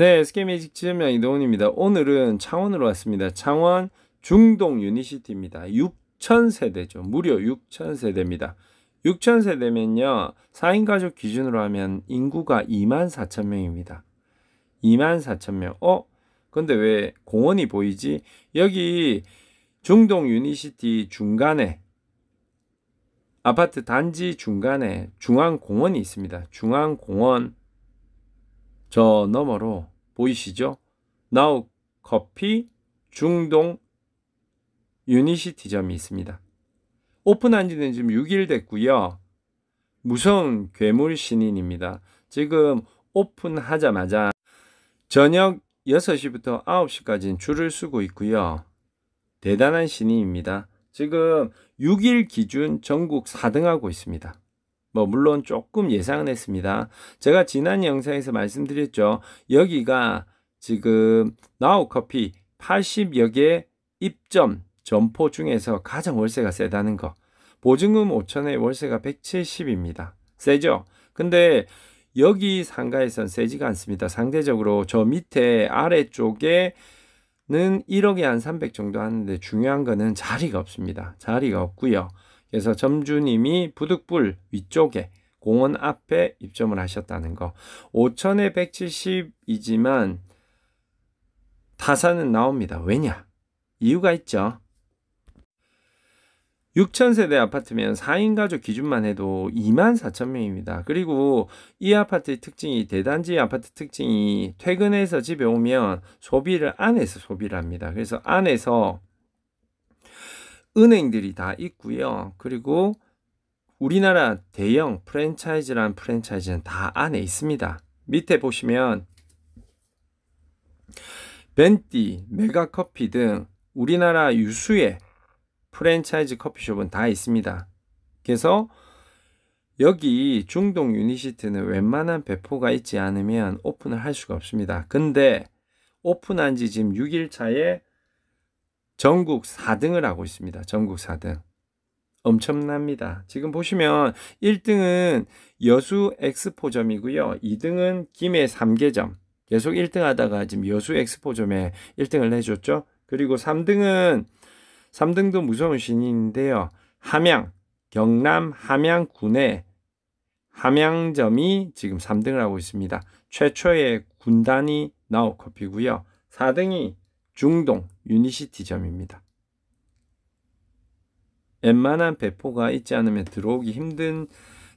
네, SK 매직 지점장 이동훈입니다. 오늘은 창원으로 왔습니다. 창원 중동 유니시티입니다. 6천세대죠 무려 6천세대입니다6천세대면요 4인 가족 기준으로 하면 인구가 2만 4천 명입니다. 2만 4천 명. 어? 근데 왜 공원이 보이지? 여기 중동 유니시티 중간에 아파트 단지 중간에 중앙공원이 있습니다. 중앙공원 저 너머로 보이시죠? 나우 커피 중동 유니시티점이 있습니다. 오픈한 지는 지금 6일 됐고요. 무서운 괴물 신인입니다. 지금 오픈하자마자 저녁 6시부터 9시까지는 줄을 서고 있고요. 대단한 신인입니다. 지금 6일 기준 전국 4등하고 있습니다. 뭐 물론 조금 예상은 했습니다. 제가 지난 영상에서 말씀드렸죠. 여기가 지금 나우 커피 80여 개 입점 점포 중에서 가장 월세가 세다는 거. 보증금 5천에 월세가 170입니다. 세죠? 근데 여기 상가에선 세지가 않습니다. 상대적으로 저 밑에 아래쪽에 는 1억에 한 300 정도 하는데 중요한 거는 자리가 없습니다. 자리가 없고요. 그래서 점주님이 부득불 위쪽에 공원 앞에 입점을 하셨다는 거. 5천에 170이지만 타산은 나옵니다. 왜냐? 이유가 있죠. 6천세대 아파트면 4인 가족 기준만 해도 2만 4천 명입니다. 그리고 이 아파트의 특징이 대단지 아파트 특징이 퇴근해서 집에 오면 소비를 안에서 소비를 합니다. 그래서 안에서 은행들이 다 있고요. 그리고 우리나라 대형 프랜차이즈란 프랜차이즈는 다 안에 있습니다. 밑에 보시면 벤티, 메가커피 등 우리나라 유수의 프랜차이즈 커피숍은 다 있습니다. 그래서 여기 중동 유니시트는 웬만한 배포가 있지 않으면 오픈을 할 수가 없습니다. 근데 오픈한 지 지금 6일 차에 전국 4등을 하고 있습니다. 전국 4등. 엄청납니다. 지금 보시면 1등은 여수 엑스포점이고요. 2등은 김해 3계점 계속 1등 하다가 지금 여수 엑스포점에 1등을 해줬죠. 그리고 3등은 3등도 무서운 신인인데요. 함양, 경남 함양군의 함양점이 지금 3등을 하고 있습니다. 최초의 군단이 나오 커피고요. 4등이 중동 유니시티점입니다. 웬만한 배포가 있지 않으면 들어오기 힘든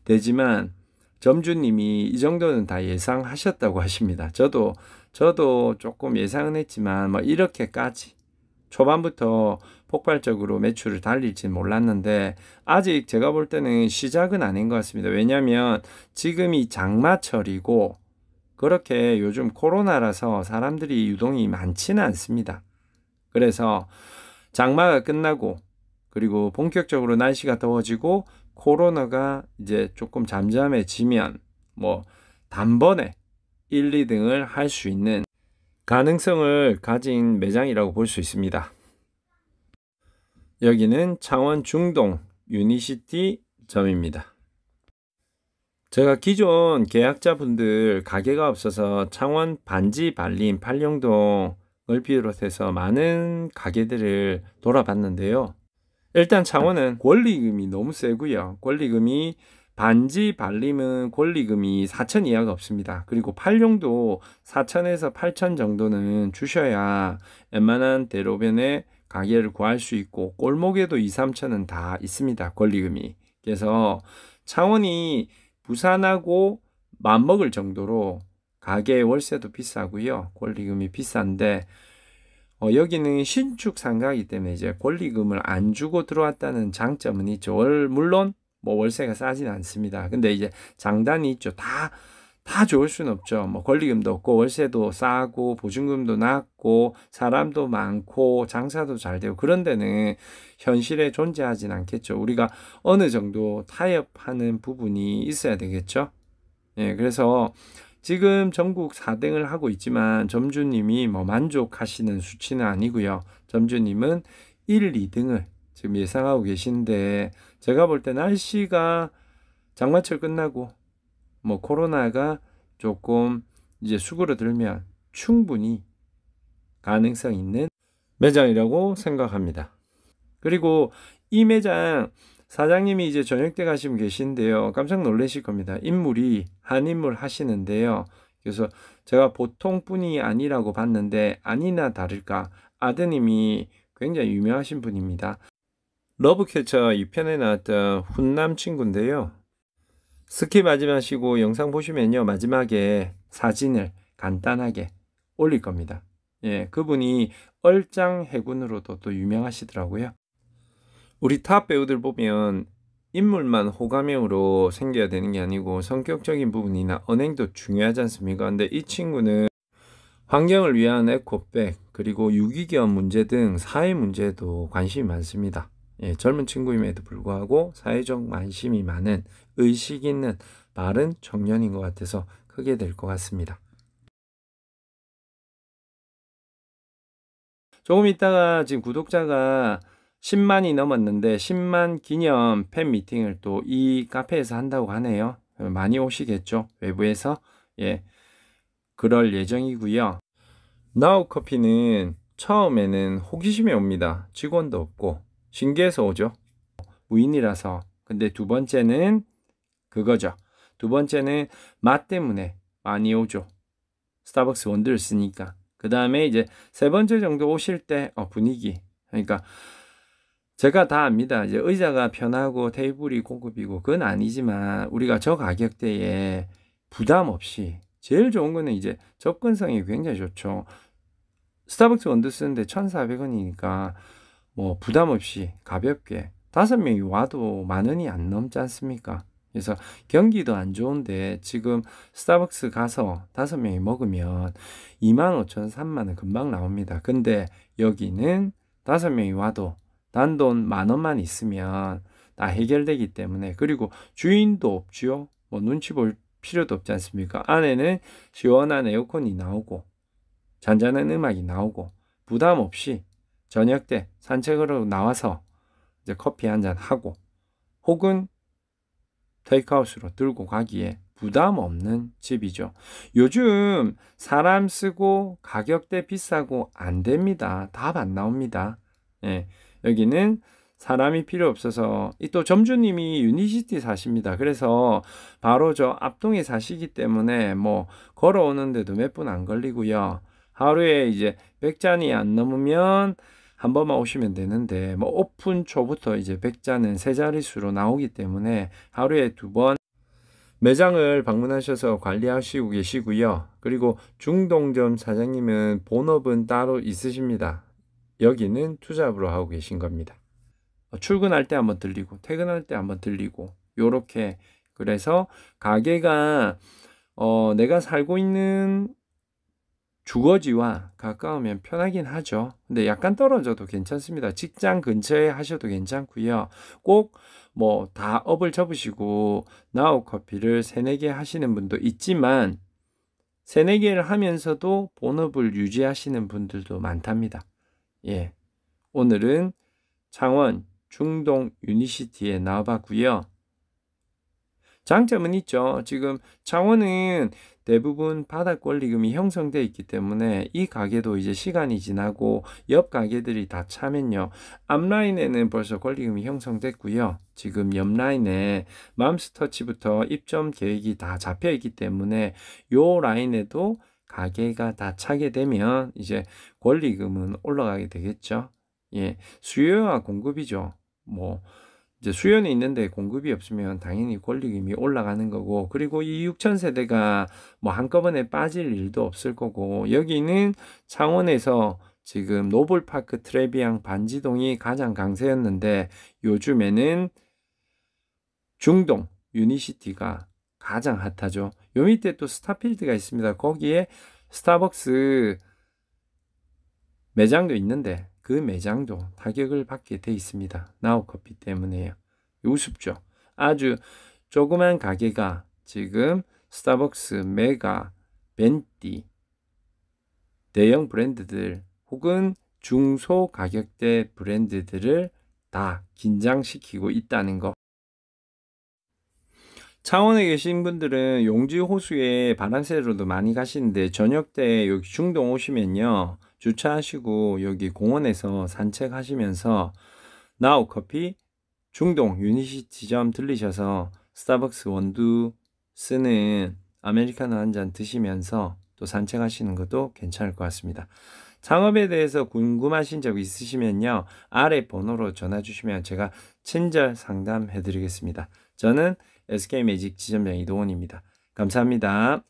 데지만 점주님이 이 정도는 다 예상하셨다고 하십니다. 저도 저도 조금 예상은 했지만 뭐 이렇게까지 초반부터 폭발적으로 매출을 달릴지 몰랐는데 아직 제가 볼 때는 시작은 아닌 것 같습니다. 왜냐하면 지금이 장마철이고 그렇게 요즘 코로나라서 사람들이 유동이 많지는 않습니다. 그래서 장마가 끝나고 그리고 본격적으로 날씨가 더워지고 코로나가 이제 조금 잠잠해지면 뭐 단번에 1, 2등을 할 수 있는 가능성을 가진 매장이라고 볼 수 있습니다. 여기는 창원 중동 유니시티 점입니다. 제가 기존 계약자분들 가게가 없어서 창원 반지 발림 팔룡동을 비롯해서 많은 가게들을 돌아봤는데요. 일단 창원은 아, 권리금이 너무 세고요. 권리금이 반지 발림은 권리금이 4천 이하가 없습니다. 그리고 팔룡도 4천에서 8천 정도는 주셔야 웬만한 대로변에 가게를 구할 수 있고 골목에도 2, 3천은 다 있습니다. 권리금이. 그래서 창원이 부산하고 맞먹을 정도로 가게 월세도 비싸고요. 권리금이 비싼데 어, 여기는 신축 상가이기 때문에 이제 권리금을 안 주고 들어왔다는 장점은 있죠. 월, 물론 뭐 월세가 싸진 않습니다. 근데 이제 장단이 있죠. 다다 좋을 수는 없죠. 뭐 권리금도 없고 월세도 싸고 보증금도 낮고 사람도 많고 장사도 잘 되고 그런 데는 현실에 존재하진 않겠죠. 우리가 어느 정도 타협하는 부분이 있어야 되겠죠. 예, 그래서 지금 전국 4등을 하고 있지만 점주님이 뭐 만족하시는 수치는 아니고요. 점주님은 1, 2등을 지금 예상하고 계신데 제가 볼 때 날씨가 장마철 끝나고 뭐 코로나가 조금 이제 수그러들면 충분히 가능성 있는 매장이라고 생각합니다. 그리고 이 매장 사장님이 이제 저녁 때 가시면 계신데요. 깜짝 놀라실 겁니다. 인물이 한 인물 하시는데요. 그래서 제가 보통뿐이 아니라고 봤는데 아니나 다를까 아드님이 굉장히 유명하신 분입니다. 러브캐쳐 2편에 나왔던 훈남 친구인데요. 스키마지막시고 영상 보시면요. 마지막에 사진을 간단하게 올릴 겁니다. 예, 그분이 얼짱 해군으로도 또 유명하시더라고요. 우리 탑 배우들 보면 인물만 호감형으로 생겨야 되는 게 아니고 성격적인 부분이나 언행도 중요하지 않습니까? 근데 이 친구는 환경을 위한 에코백 그리고 유기견 문제 등 사회 문제도 관심이 많습니다. 예, 젊은 친구임에도 불구하고 사회적 관심이 많은 의식 있는 마른 청년인 것 같아서 크게 될 것 같습니다. 조금 있다가 지금 구독자가 10만이 넘었는데 10만 기념 팬 미팅을 또 이 카페에서 한다고 하네요. 많이 오시겠죠. 외부에서 예 그럴 예정이고요. 나우 커피는 처음에는 호기심에 옵니다. 직원도 없고 신기해서 오죠. 무인이라서. 근데 두 번째는 그거죠. 두 번째는 맛 때문에 많이 오죠. 스타벅스 원두를 쓰니까. 그 다음에 이제 세 번째 정도 오실 때 어, 분위기. 그러니까 제가 다 압니다. 이제 의자가 편하고 테이블이 고급이고 그건 아니지만 우리가 저 가격대에 부담 없이 제일 좋은 거는 이제 접근성이 굉장히 좋죠. 스타벅스 원두 쓰는데 1,400원이니까 뭐 부담 없이 가볍게 다섯 명이 와도 만 원이 안 넘지 않습니까? 그래서 경기도 안 좋은데 지금 스타벅스 가서 다섯 명이 먹으면 2만 5천, 3만 원 금방 나옵니다. 근데 여기는 다섯 명이 와도 단돈 만 원만 있으면 다 해결되기 때문에 그리고 주인도 없지요. 뭐 눈치 볼 필요도 없지 않습니까? 안에는 시원한 에어컨이 나오고 잔잔한 음악이 나오고 부담 없이 저녁 때 산책으로 나와서 이제 커피 한잔 하고 혹은 테이크아웃으로 들고 가기에 부담 없는 집이죠. 요즘 사람 쓰고 가격대 비싸고 안 됩니다. 답 안 나옵니다. 예, 여기는 사람이 필요 없어서 이 또 점주님이 유니시티 사십니다. 그래서 바로 저 앞동에 사시기 때문에 뭐 걸어오는데도 몇 분 안 걸리고요. 하루에 이제 100잔이 안 넘으면 한 번만 오시면 되는데 뭐 오픈 초부터 이제 백자는 세 자릿수로 나오기 때문에 하루에 두 번 매장을 방문하셔서 관리하시고 계시고요. 그리고 중동점 사장님은 본업은 따로 있으십니다. 여기는 투잡으로 하고 계신 겁니다. 어, 출근할 때 한번 들리고 퇴근할 때 한번 들리고 요렇게 그래서 가게가 어, 내가 살고 있는 주거지와 가까우면 편하긴 하죠. 근데 약간 떨어져도 괜찮습니다. 직장 근처에 하셔도 괜찮고요. 꼭 뭐 다 업을 접으시고 나우 커피를 세네 개 하시는 분도 있지만 세네 개를 하면서도 본업을 유지하시는 분들도 많답니다. 예. 오늘은 창원 중동 유니시티에 나와봤고요. 장점은 있죠. 지금 창원은 대부분 바닥 권리금이 형성되어 있기 때문에 이 가게도 이제 시간이 지나고 옆 가게들이 다 차면요. 앞라인에는 벌써 권리금이 형성됐고요. 지금 옆 라인에 맘스터치부터 입점 계획이 다 잡혀 있기 때문에 요 라인에도 가게가 다 차게 되면 이제 권리금은 올라가게 되겠죠. 예. 수요와 공급이죠. 뭐 이제 수요는 있는데 공급이 없으면 당연히 권리금이 올라가는 거고 그리고 이 6천 세대가 뭐 한꺼번에 빠질 일도 없을 거고 여기는 창원에서 지금 노블파크 트레비앙 반지동이 가장 강세였는데 요즘에는 중동 유니시티가 가장 핫하죠. 요 밑에 또 스타필드가 있습니다. 거기에 스타벅스 매장도 있는데 그 매장도 타격을 받게 돼 있습니다. 나우커피 때문에요. 우습죠. 아주 조그만 가게가 지금 스타벅스, 메가, 벤티 대형 브랜드들 혹은 중소 가격대 브랜드들을 다 긴장시키고 있다는 것. 창원에 계신 분들은 용지 호수에 바람새로도 많이 가시는데 저녁 때 여기 중동 오시면요. 주차하시고 여기 공원에서 산책하시면서 나우 커피 중동 유니시티점 들리셔서 스타벅스 원두 쓰는 아메리카노 한 잔 드시면서 또 산책하시는 것도 괜찮을 것 같습니다. 창업에 대해서 궁금하신 적 있으시면요. 아래 번호로 전화 주시면 제가 친절 상담해 드리겠습니다. 저는 SK매직 지점장 이동원입니다. 감사합니다.